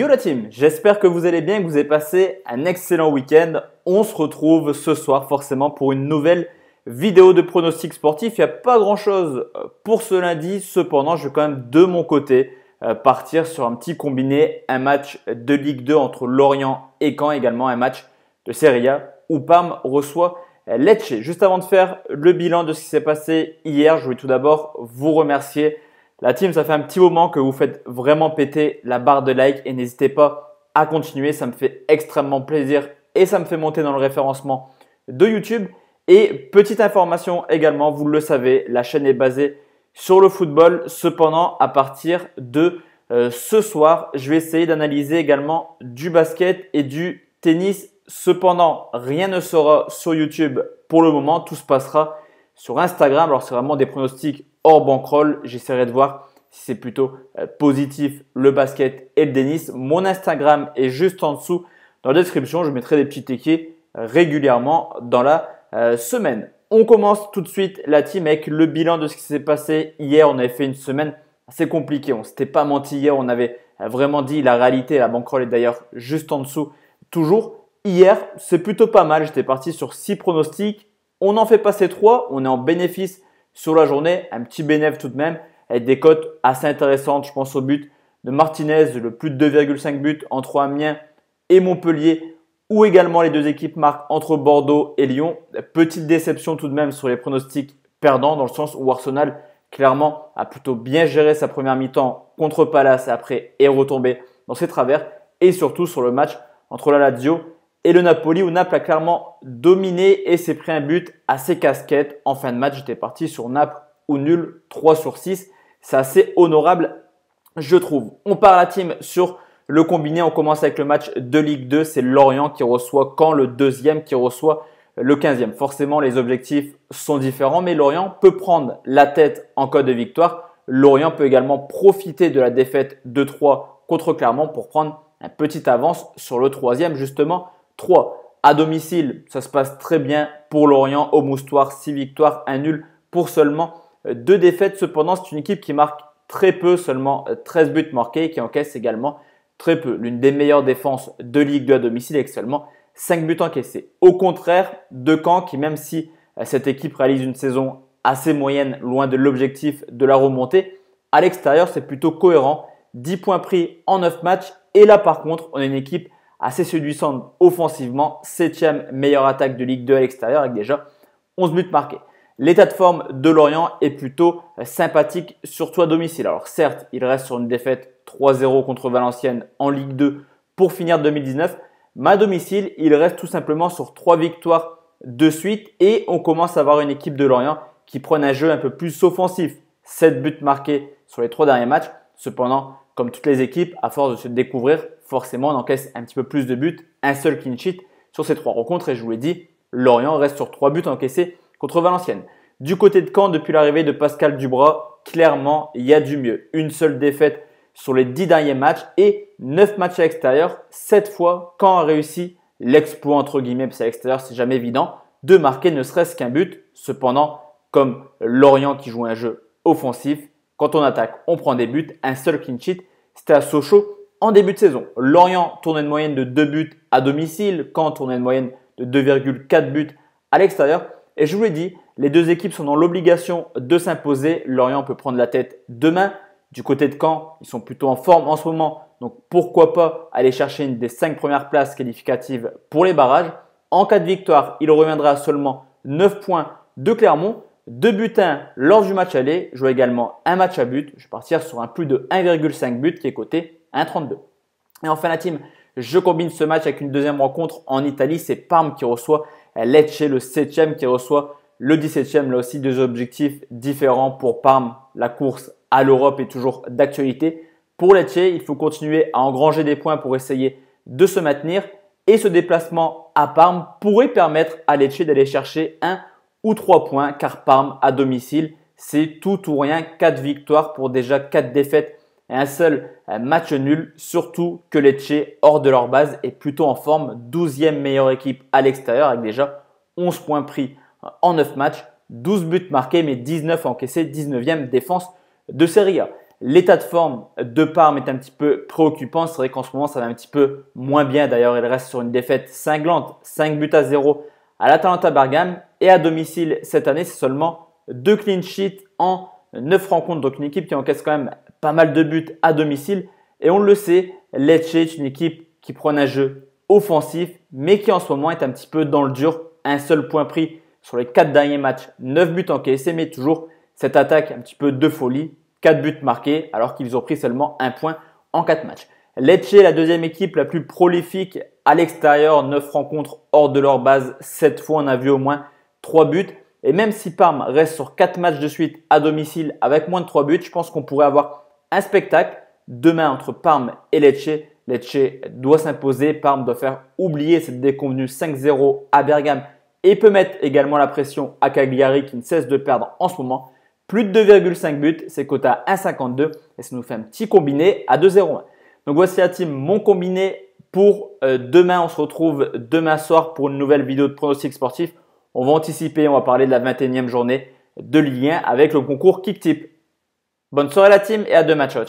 Yo la team, j'espère que vous allez bien, que vous avez passé un excellent week-end. On se retrouve ce soir forcément pour une nouvelle vidéo de pronostic sportif. Il n'y a pas grand-chose euh, pour ce lundi, cependant je vais quand même de mon côté euh, partir sur un petit combiné, un match de Ligue 2 entre Lorient et Caen, également un match de Serie A où Pam reçoit Lecce. Juste avant de faire le bilan de ce qui s'est passé hier, je voulais tout d'abord vous remercier la team, ça fait un petit moment que vous faites vraiment péter la barre de like et n'hésitez pas à continuer. Ça me fait extrêmement plaisir et ça me fait monter dans le référencement de YouTube. Et petite information également, vous le savez, la chaîne est basée sur le football. Cependant, à partir de euh, ce soir, je vais essayer d'analyser également du basket et du tennis. Cependant, rien ne sera sur YouTube pour le moment. Tout se passera sur Instagram, alors c'est vraiment des pronostics hors bankroll. J'essaierai de voir si c'est plutôt euh, positif le basket et le tennis. Mon Instagram est juste en dessous dans la description. Je mettrai des petits tickets régulièrement dans la euh, semaine. On commence tout de suite la team avec le bilan de ce qui s'est passé hier. On avait fait une semaine assez compliquée. On s'était pas menti hier. On avait euh, vraiment dit la réalité. La bankroll est d'ailleurs juste en dessous toujours. Hier, c'est plutôt pas mal. J'étais parti sur 6 pronostics. On en fait passer trois, on est en bénéfice sur la journée, un petit bénéfice tout de même, avec des cotes assez intéressantes. Je pense au but de Martinez, le plus de 2,5 buts entre Amiens et Montpellier, ou également les deux équipes marquent entre Bordeaux et Lyon. Petite déception tout de même sur les pronostics perdants, dans le sens où Arsenal, clairement, a plutôt bien géré sa première mi-temps contre Palace après est retombé dans ses travers, et surtout sur le match entre la Lazio et le Napoli où Naples a clairement dominé et s'est pris un but à ses casquettes. En fin de match, j'étais parti sur Naples ou nul, 3 sur 6. C'est assez honorable, je trouve. On part à la team sur le combiné. On commence avec le match de Ligue 2. C'est Lorient qui reçoit quand le deuxième qui reçoit le 15e. Forcément, les objectifs sont différents, mais Lorient peut prendre la tête en cas de victoire. Lorient peut également profiter de la défaite de 3 contre Clermont pour prendre un petit avance sur le troisième, justement, 3. À domicile, ça se passe très bien pour Lorient. Au moustoir, 6 victoires, 1 nul pour seulement 2 euh, défaites. Cependant, c'est une équipe qui marque très peu, seulement 13 euh, buts marqués et qui encaisse également très peu. L'une des meilleures défenses de Ligue 2 à domicile avec seulement 5 buts encaissés. Au contraire, de Caen qui, même si euh, cette équipe réalise une saison assez moyenne, loin de l'objectif de la remontée, à l'extérieur, c'est plutôt cohérent. 10 points pris en 9 matchs. Et là, par contre, on a une équipe assez séduisante offensivement, septième meilleure attaque de Ligue 2 à l'extérieur avec déjà 11 buts marqués. L'état de forme de Lorient est plutôt sympathique, surtout à domicile. Alors certes, il reste sur une défaite 3-0 contre Valenciennes en Ligue 2 pour finir 2019, mais à domicile, il reste tout simplement sur 3 victoires de suite et on commence à avoir une équipe de Lorient qui prend un jeu un peu plus offensif. 7 buts marqués sur les 3 derniers matchs. Cependant, comme toutes les équipes, à force de se découvrir, forcément, on encaisse un petit peu plus de buts. Un seul clean sheet sur ces trois rencontres. Et je vous l'ai dit, Lorient reste sur trois buts encaissés contre Valenciennes. Du côté de Caen, depuis l'arrivée de Pascal Dubras, clairement, il y a du mieux. Une seule défaite sur les dix derniers matchs et neuf matchs à l'extérieur. Cette fois, Caen a réussi l'exploit, entre guillemets, parce qu'à l'extérieur, c'est jamais évident, de marquer ne serait-ce qu'un but. Cependant, comme Lorient qui joue un jeu offensif, quand on attaque, on prend des buts. Un seul clean sheet, c'était à Sochaux en début de saison. Lorient tournait une moyenne de 2 buts à domicile, Caen tournait une moyenne de 2,4 buts à l'extérieur. Et je vous l'ai dit, les deux équipes sont dans l'obligation de s'imposer. Lorient peut prendre la tête demain. Du côté de Caen, ils sont plutôt en forme en ce moment. Donc pourquoi pas aller chercher une des 5 premières places qualificatives pour les barrages. En cas de victoire, il reviendra à seulement 9 points de Clermont deux buts lors du match aller. Je vois également un match à but. Je vais partir sur un plus de 1,5 but qui est coté 1,32. Et enfin, la team, je combine ce match avec une deuxième rencontre en Italie. C'est Parme qui reçoit Lecce, le 7e qui reçoit le 17e. Là aussi, deux objectifs différents pour Parme. La course à l'Europe est toujours d'actualité. Pour Lecce, il faut continuer à engranger des points pour essayer de se maintenir. Et ce déplacement à Parme pourrait permettre à Lecce d'aller chercher un ou 3 points car Parme à domicile, c'est tout ou rien, 4 victoires pour déjà 4 défaites et un seul euh, match nul, surtout que Lecce, hors de leur base, est plutôt en forme, 12e meilleure équipe à l'extérieur avec déjà 11 points pris euh, en 9 matchs, 12 buts marqués mais 19 encaissés, 19e défense de Serie A. L'état de forme de Parme est un petit peu préoccupant. C'est vrai qu'en ce moment, ça va un petit peu moins bien. D'ailleurs, il reste sur une défaite cinglante, 5 buts à 0 à l'Atalanta Bergame et à domicile cette année, c'est seulement deux clean sheets en 9 rencontres, donc une équipe qui encaisse quand même pas mal de buts à domicile. Et on le sait, Lecce est une équipe qui prend un jeu offensif, mais qui en ce moment est un petit peu dans le dur. Un seul point pris sur les 4 derniers matchs, 9 buts encaissés, mais toujours cette attaque un petit peu de folie, 4 buts marqués, alors qu'ils ont pris seulement un point en 4 matchs. Lecce, la deuxième équipe la plus prolifique à l'extérieur, 9 rencontres hors de leur base, 7 fois on a vu au moins 3 buts. Et même si Parme reste sur 4 matchs de suite à domicile avec moins de 3 buts, je pense qu'on pourrait avoir un spectacle demain entre Parme et Lecce. Lecce doit s'imposer, Parme doit faire oublier cette déconvenue 5-0 à Bergame et peut mettre également la pression à Cagliari qui ne cesse de perdre en ce moment. Plus de 2,5 buts, c'est quota 1,52 et ça nous fait un petit combiné à 2,01. Donc voici la team mon combiné pour euh, demain. On se retrouve demain soir pour une nouvelle vidéo de pronostics sportif. On va anticiper, on va parler de la 21e journée de lien avec le concours Kicktip. Bonne soirée la team et à demain,